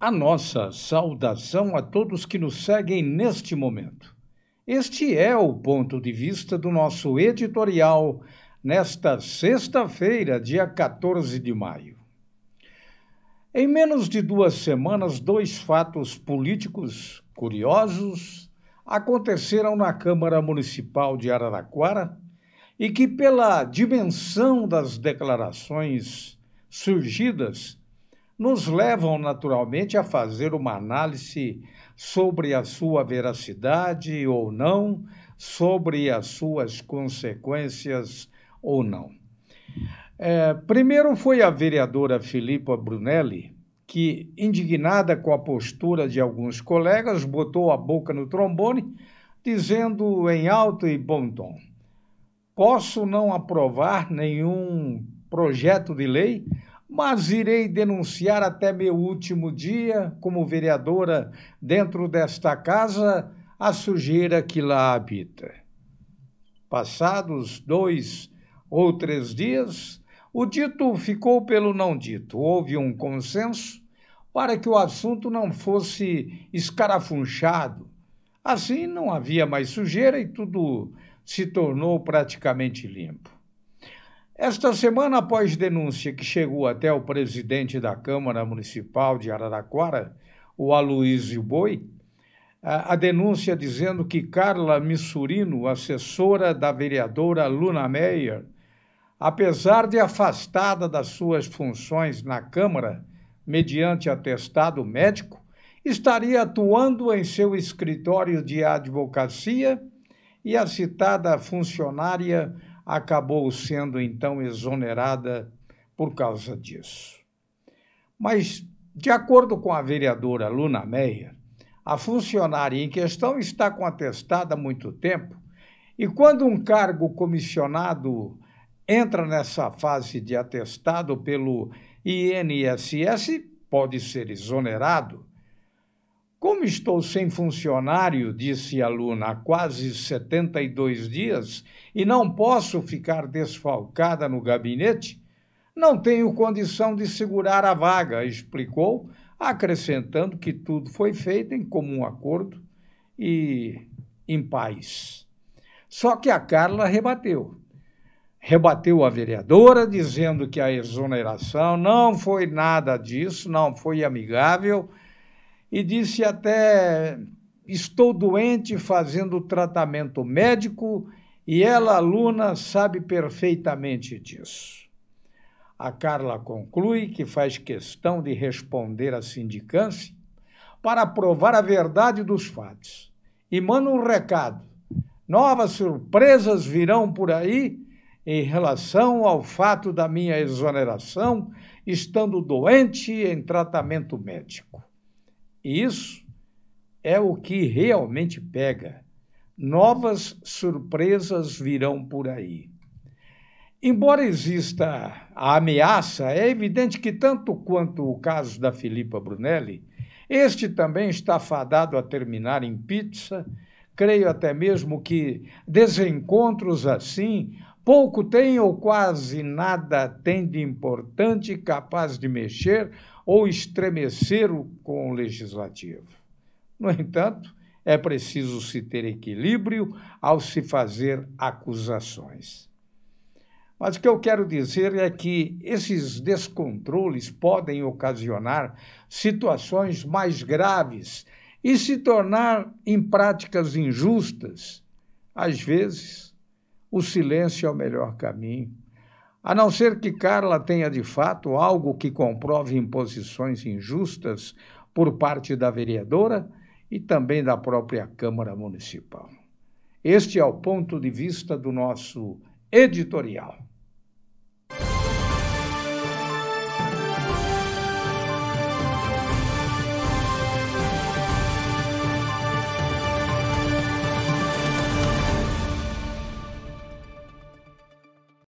A nossa saudação a todos que nos seguem neste momento. Este é o ponto de vista do nosso editorial nesta sexta-feira, dia 14 de maio. Em menos de duas semanas, dois fatos políticos curiosos aconteceram na Câmara Municipal de Araraquara e que, pela dimensão das declarações surgidas, nos levam naturalmente a fazer uma análise sobre a sua veracidade ou não, sobre as suas consequências ou não. É, primeiro foi a vereadora Filipa Brunelli, que, indignada com a postura de alguns colegas, botou a boca no trombone, dizendo em alto e bom tom: Posso não aprovar nenhum projeto de lei, mas irei denunciar até meu último dia como vereadora dentro desta casa a sujeira que lá habita. Passados dois ou três dias, o dito ficou pelo não dito. Houve um consenso para que o assunto não fosse escarafunchado. Assim, não havia mais sujeira e tudo se tornou praticamente limpo. Esta semana, após denúncia que chegou até o presidente da Câmara Municipal de Araraquara, o Aloysio Boi, a denúncia dizendo que Carla Missurino, assessora da vereadora Luna Meyer, apesar de afastada das suas funções na Câmara, mediante atestado médico, estaria atuando em seu escritório de advocacia e a citada funcionária acabou sendo então exonerada por causa disso. Mas, de acordo com a vereadora Luna Meyer, a funcionária em questão está com atestado há muito tempo e quando um cargo comissionado entra nessa fase de atestado pelo INSS, pode ser exonerado como estou sem funcionário, disse a aluna, há quase 72 dias e não posso ficar desfalcada no gabinete, não tenho condição de segurar a vaga, explicou, acrescentando que tudo foi feito em comum acordo e em paz. Só que a Carla rebateu. Rebateu a vereadora, dizendo que a exoneração não foi nada disso, não foi amigável e disse até: Estou doente fazendo tratamento médico e ela, aluna, sabe perfeitamente disso. A Carla conclui que faz questão de responder à sindicância para provar a verdade dos fatos e manda um recado. Novas surpresas virão por aí em relação ao fato da minha exoneração, estando doente em tratamento médico. E isso é o que realmente pega. Novas surpresas virão por aí. Embora exista a ameaça, é evidente que, tanto quanto o caso da Filipa Brunelli, este também está fadado a terminar em pizza. Creio até mesmo que desencontros assim Pouco tem ou quase nada tem de importante capaz de mexer ou estremecer o com o legislativo. No entanto, é preciso se ter equilíbrio ao se fazer acusações. Mas o que eu quero dizer é que esses descontroles podem ocasionar situações mais graves e se tornar em práticas injustas, às vezes o silêncio é o melhor caminho. A não ser que Carla tenha de fato algo que comprove imposições injustas por parte da vereadora e também da própria Câmara Municipal. Este é o ponto de vista do nosso editorial.